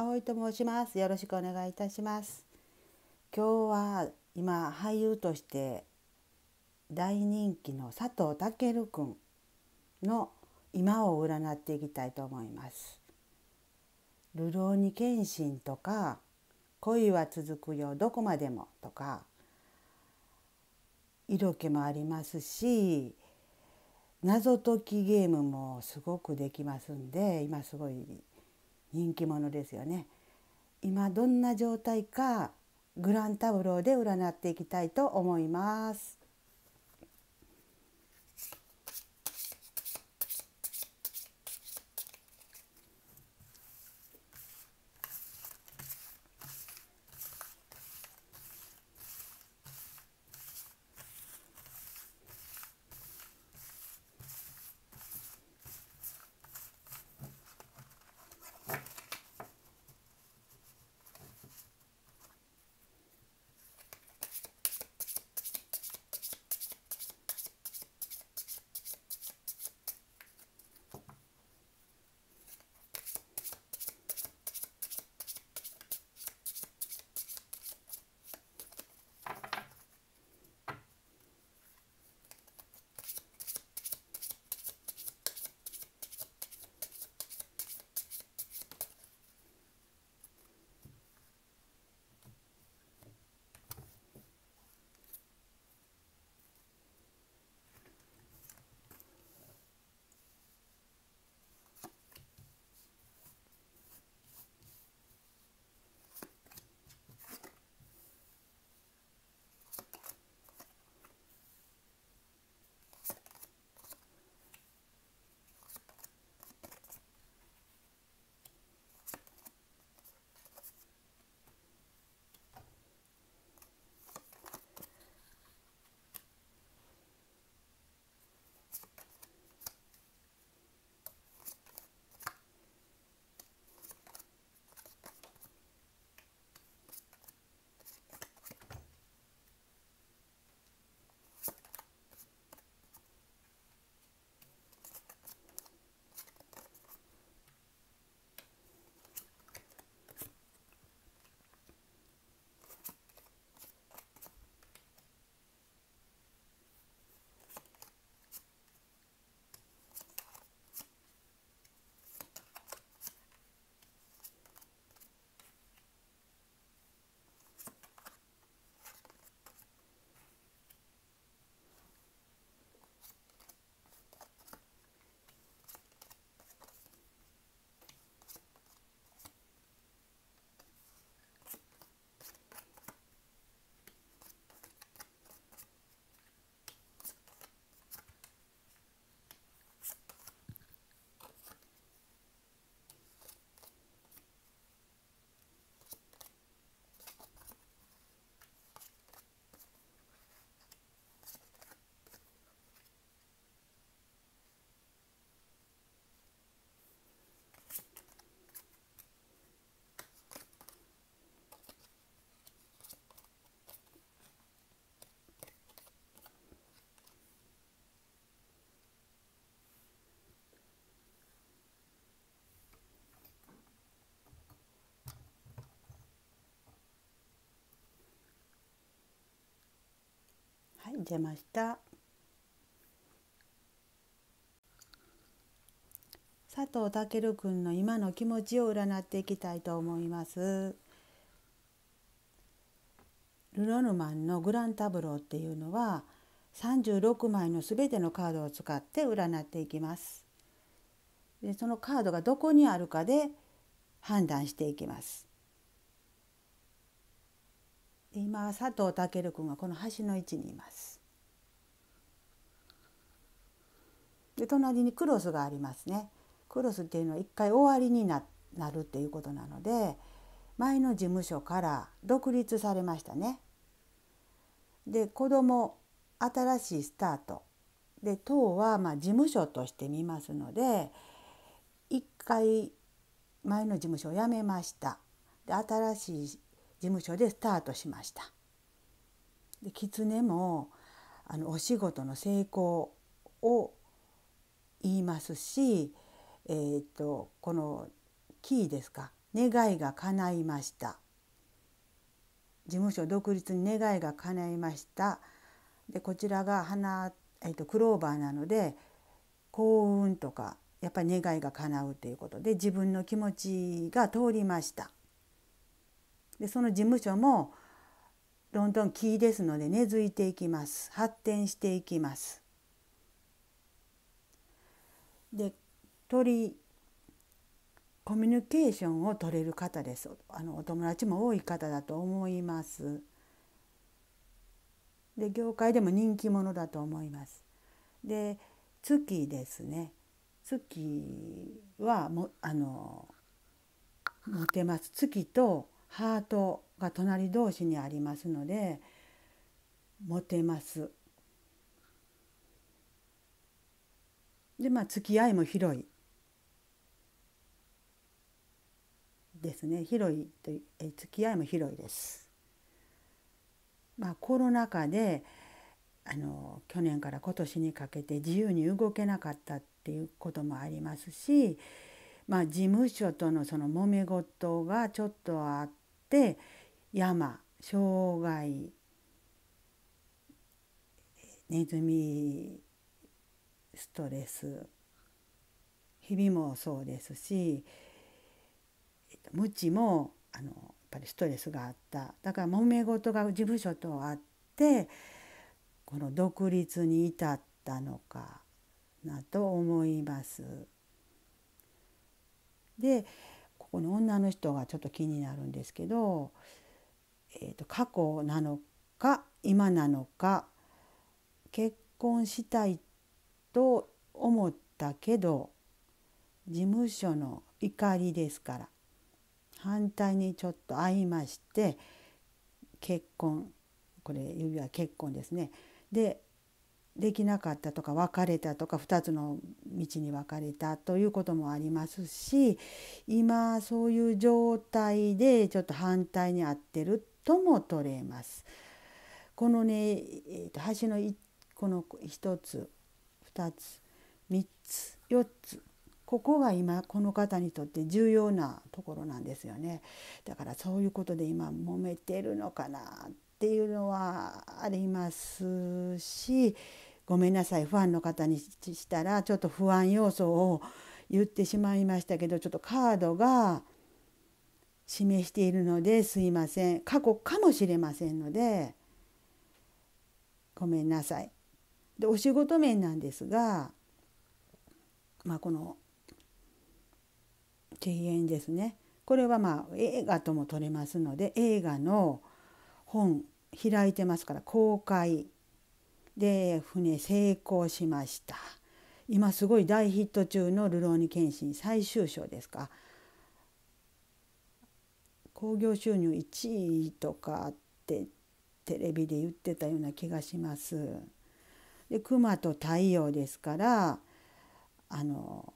葵と申しますよろしくお願いいたします今日は今俳優として大人気の佐藤健くんの今を占っていきたいと思います流浪に謙信とか恋は続くよどこまでもとか色気もありますし謎解きゲームもすごくできますんで今すごい人気者ですよね今どんな状態かグランタブローで占っていきたいと思います出ました佐藤健君の今の気持ちを占っていきたいと思いますルロヌマンのグランタブローっていうのは36枚のすべてのカードを使って占っていきますでそのカードがどこにあるかで判断していきます今佐藤健君がこの端の位置にいますで隣にクロスがありますねクロスっていうのは一回終わりになるっていうことなので前の事務所から独立されましたね。で子供新しいスタートで党はま事務所として見ますので一回前の事務所を辞めましたで新しい事務所でスタートしました。で狐もあのお仕事の成功を言いますし、えーと、とこのキーですか願いが叶いました事務所独立に願いが叶いましたでこちらが花、えーと、とクローバーなので幸運とかやっぱり願いが叶うということで自分の気持ちが通りましたでその事務所もどんどんーですので根付いていきます発展していきますで取りコミュニケーションを取れる方ですあのお友達も多い方だと思いますで業界でも人気者だと思いますで月ですね月はもあの持てます月とハートが隣同士にありますのでモテますでまあ付き合いも広いですね広いとえ付き合いも広いです。まあ、コロナ禍であの去年から今年にかけて自由に動けなかったっていうこともありますし、まあ、事務所とのその揉め事がちょっとあって山障害ネズミストレス日々もそうですし、えっと、無知もあのやっぱりストレスがあっただから揉め事が事務所とあってこの独立に至ったのかなと思います。でここの女の人がちょっと気になるんですけど、えーと、と過去なのか今なのか結婚したいと思ったけど事務所の怒りですから反対にちょっと会いまして結婚これ指輪結婚ですねでできなかったとか別れたとか2つの道に分かれたということもありますし今そういう状態でちょっと反対に合ってるとも取れます。このね、えー、と橋のこの一つ2つ3つ4つここが今この方にとって重要なところなんですよねだからそういうことで今揉めてるのかなっていうのはありますしごめんなさいファンの方にしたらちょっと不安要素を言ってしまいましたけどちょっとカードが示しているのですいません過去かもしれませんのでごめんなさいでお仕事面なんですが、まあ、この庭園ですねこれはまあ映画とも取れますので映画の本開いてますから公開で船成功しました今すごい大ヒット中の「流浪に謙信」最終章ですか興行収入1位とかってテレビで言ってたような気がします。で熊と太陽ですからあの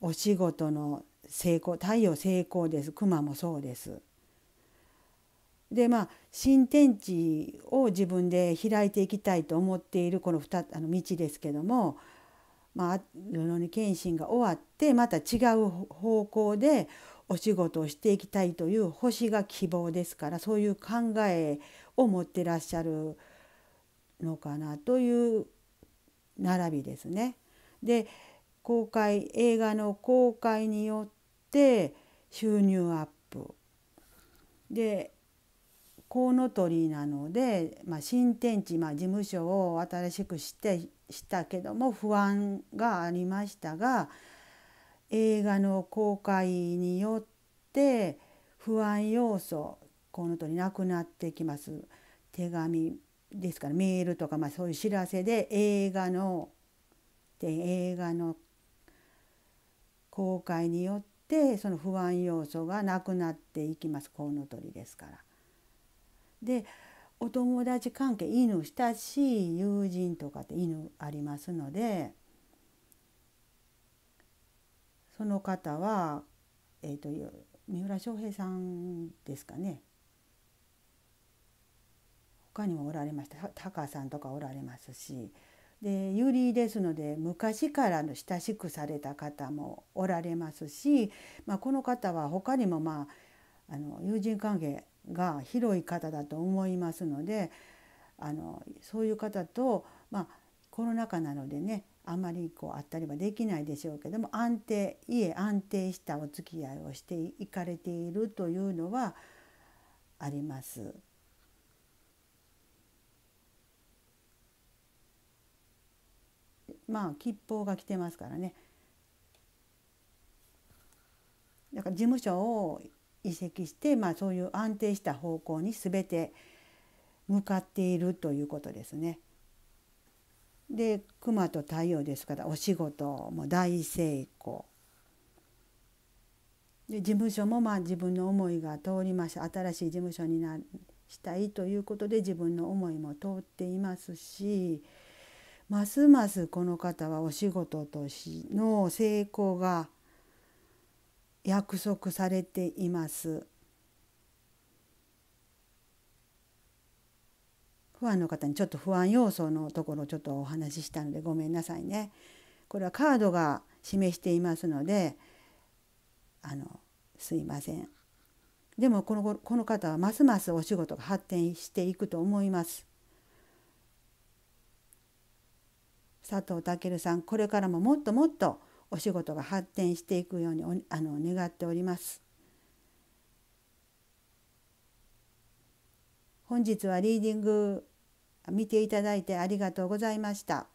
お仕事の成功太陽成功です熊もそうです。でまあ新天地を自分で開いていきたいと思っているこの2あの道ですけども、まあ、ルのに、謙信が終わってまた違う方向でお仕事をしていきたいという星が希望ですからそういう考えを持ってらっしゃるのかなという並びですね。で公開映画の公開によって収入アップでコウノトリなので、まあ、新天地、まあ、事務所を新しくしてしたけども不安がありましたが映画の公開によって不安要素コウノトリなくなってきます。手紙ですからメールとか、まあ、そういう知らせで映画ので映画の公開によってその不安要素がなくなっていきますコウノトリですから。でお友達関係犬親しい友人とかって犬ありますのでその方は、えーと、と三浦翔平さんですかね他にもおられましたタカさんとかおられますしでユリですので昔からの親しくされた方もおられますし、まあ、この方は他にも、まあ、あの友人関係が広い方だと思いますのであのそういう方と、まあ、コロナ禍なのでねあまりこう会ったりはできないでしょうけども安定家安定したお付き合いをしていかれているというのはあります。まあ吉報が来てますからねだから事務所を移籍して、まあ、そういう安定した方向に全て向かっているということですね。で熊と太陽ですからお仕事も大成功で事務所もまあ自分の思いが通りました新しい事務所になしたいということで自分の思いも通っていますしますますこの方はお仕事としの成功が約束されています。不安の方にちょっと不安要素のところをちょっとお話ししたのでごめんなさいね。これはカードが示していますのであのすいません。でもこのこの方はますますお仕事が発展していくと思います。佐藤健さんこれからももっともっとお仕事が発展していくようにあの願っております。本日はリーディング見ていただいてありがとうございました。